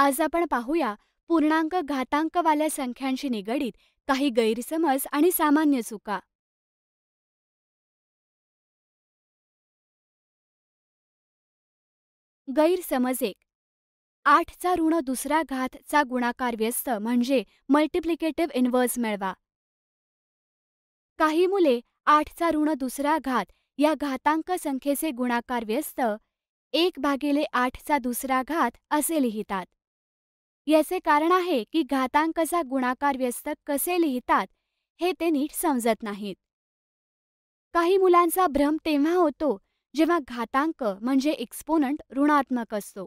आज आपण पाहूया पूर्णांक घातांकवाल्या संख्यांशी निगडीत काही गैरसमज आणि सामान्य चुका गैरसमज एक आठचा ऋण दुसरा घातचा गुणाकार व्यस्त म्हणजे मल्टिप्लिकेटिव्ह इन्व्हर्स मिळवा काही मुले आठचा ऋण दुसरा घात या घातांक संख्येचे गुणाकार व्यस्त एक भागिले आठचा दुसरा घात असे लिहितात याचे कारण आहे की घातांकचा गुणाकार व्यस्त कसे लिहितात हे ते नीट समजत नाहीत काही मुलांचा भ्रम तेव्हा होतो जेव्हा घातांक म्हणजे एक्सपोनंट ऋणात्मक असतो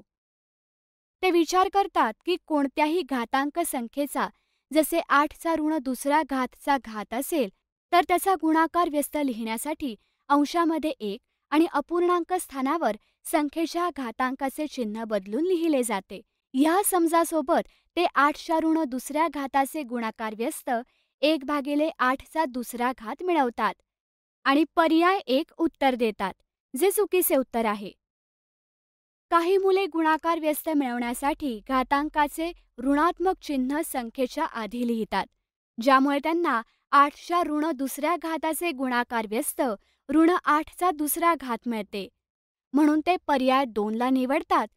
ते विचार करतात की कोणत्याही घातांक संख्येचा जसे आठचा ऋण दुसरा घातचा घात असेल तर त्याचा गुणाकार व्यस्त लिहिण्यासाठी अंशामध्ये एक आणि अपूर्णांक स्थानावर संख्येच्या घातांकाचे चिन्ह बदलून लिहिले जाते ह्या समजासोबत ते आठच्या ऋण दुसऱ्या घाताचे गुणाकार व्यस्त एक भागिले आठचा दुसरा घात मिळवतात आणि पर्याय एक उत्तर देतात जे चुकीचे उत्तर आहे काही मुले गुणाकार व्यस्त मिळवण्यासाठी घातांकाचे ऋणात्मक चिन्ह संख्येच्या आधी लिहितात ज्यामुळे त्यांना आठच्या ऋण दुसऱ्या घाताचे गुणाकार व्यस्त ऋण आठचा दुसरा घात मिळते म्हणून ते पर्याय दोनला निवडतात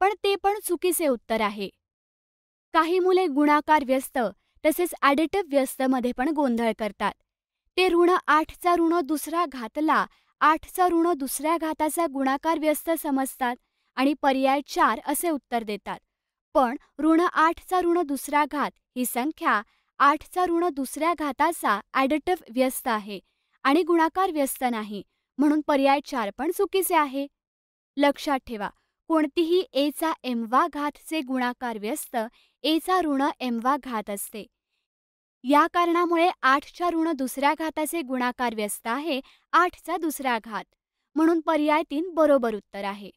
पण ते पण चुकीचे उत्तर आहे काही मुले गुणाकार व्यस्त तसेच ॲडिटिव्ह व्यस्तमध्ये पण गोंधळ करतात ते ऋण आठचा ऋण दुसरा घातला आठचा ऋण दुसऱ्या घाताचा गुणाकार व्यस्त समजतात आणि पर्याय चार असे उत्तर देतात पण ऋण आठचा ऋण दुसरा घात ही संख्या आठचा ऋण दुसऱ्या घाताचा ॲडिटिव्ह व्यस्त आहे आणि गुणाकार व्यस्त नाही म्हणून पर्याय चार पण चुकीचे आहे लक्षात ठेवा कोणतीही एचा एमवा घातचे गुणाकार व्यस्त एचा ऋण एमवा घात असते या कारणामुळे आठच्या ऋण दुसऱ्या घाताचे गुणाकार व्यस्त आहे आठचा दुसरा घात म्हणून पर्याय तीन बरोबर उत्तर आहे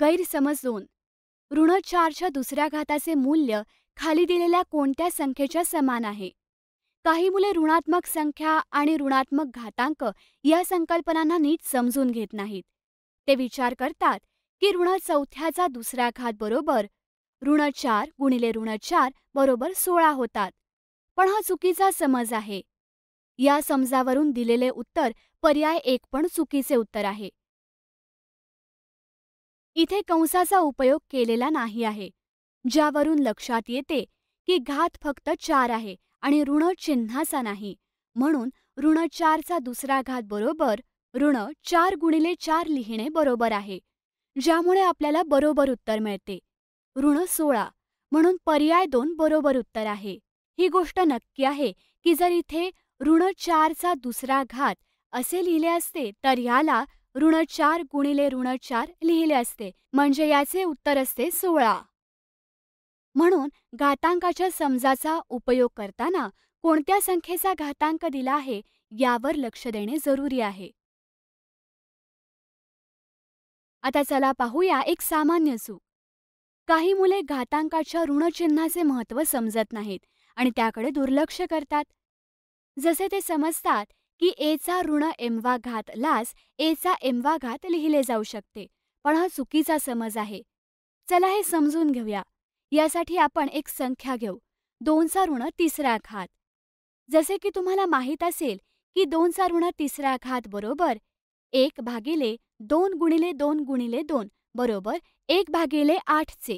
गैरसमज दोन ऋण चारच्या दुसऱ्या घाताचे मूल्य खाली दिलेल्या कोणत्या संख्येच्या समान आहे काही मुले ऋणात्मक संख्या आणि ऋणात्मक घातांक या संकल्पनांना नीट समजून घेत नाहीत ते विचार करतात की ऋण चौथ्याचा दुसरा घात बरोबर ऋण चार गुणिले ऋण चार बरोबर सोळा होतात पण हा चुकीचा समज आहे या समजावरून दिलेले उत्तर पर्याय एक पण चुकीचे उत्तर आहे इथे कंसाचा उपयोग केलेला नाही आहे ज्यावरून लक्षात येते की घात फक्त चार आहे आणि ऋण चिन्हाचा नाही म्हणून ऋण चारचा दुसरा घात बरोबर ऋण चार गुणिले चार लिहिणे बरोबर आहे ज्यामुळे आपल्याला बरोबर उत्तर मिळते ऋण सोळा म्हणून पर्याय दोन बरोबर उत्तर आहे ही गोष्ट नक्की आहे की जर इथे ऋण चारचा दुसरा घात असे लिहिले असते तर ह्याला ऋण चार गुणिले ऋण चार लिहिले असते म्हणजे याचे उत्तर असते सोळा म्हणून घातांकाच्या समजाचा उपयोग करताना कोणत्या संख्येचा घातांक दिला आहे यावर लक्ष देणे जरुरी आहे आता चला पाहूया एक सामान्य चूक काही मुले घातांकाच्या ऋणचिन्हाचे महत्त्व समजत नाहीत आणि त्याकडे दुर्लक्ष करतात जसे ते समजतात की एचा ऋण एमवा घात लास एचा एमवा घात लिहिले जाऊ शकते पण हा चुकीचा समज आहे चला हे समजून घेऊया यासाठी आपण एक संख्या घेऊ दोनचा ऋण तिसरा घात जसे की तुम्हाला माहीत असेल की दोनचा ऋण तिसरा घात बरोबर एक भागिले दोन गुणिले दोन गुणिले दोन बरोबर एक भागिले आठचे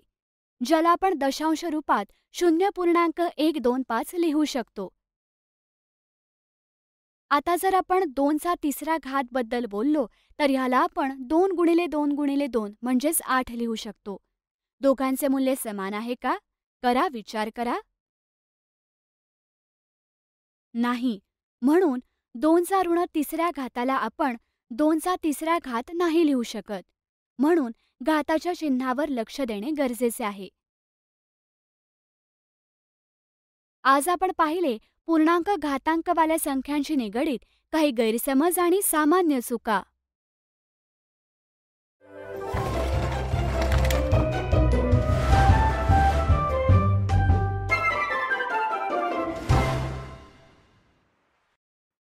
ज्याला आपण दशांश रूपात शून्य पूर्णांक एक दोन पाच लिहू शकतो आता जर आपण दोनचा तिसरा घात बद्दल बोललो तर ह्याला आपण दोन गुणिले दोन गुणिले दोन म्हणजेच आठ लिहू शकतो दोघांचे मूल्य समान आहे का करा विचार करा नाही म्हणून दोनचा ऋण तिसऱ्या घाताला आपण दोनचा तिसरा घात नाही लिहू शकत म्हणून घाताच्या चिन्हावर लक्ष देणे गरजेचे आहे आज आपण पाहिले पूर्णांक घातांकवाल्या संख्यांशी निगडीत काही गैरसमज आणि सामान्य चुका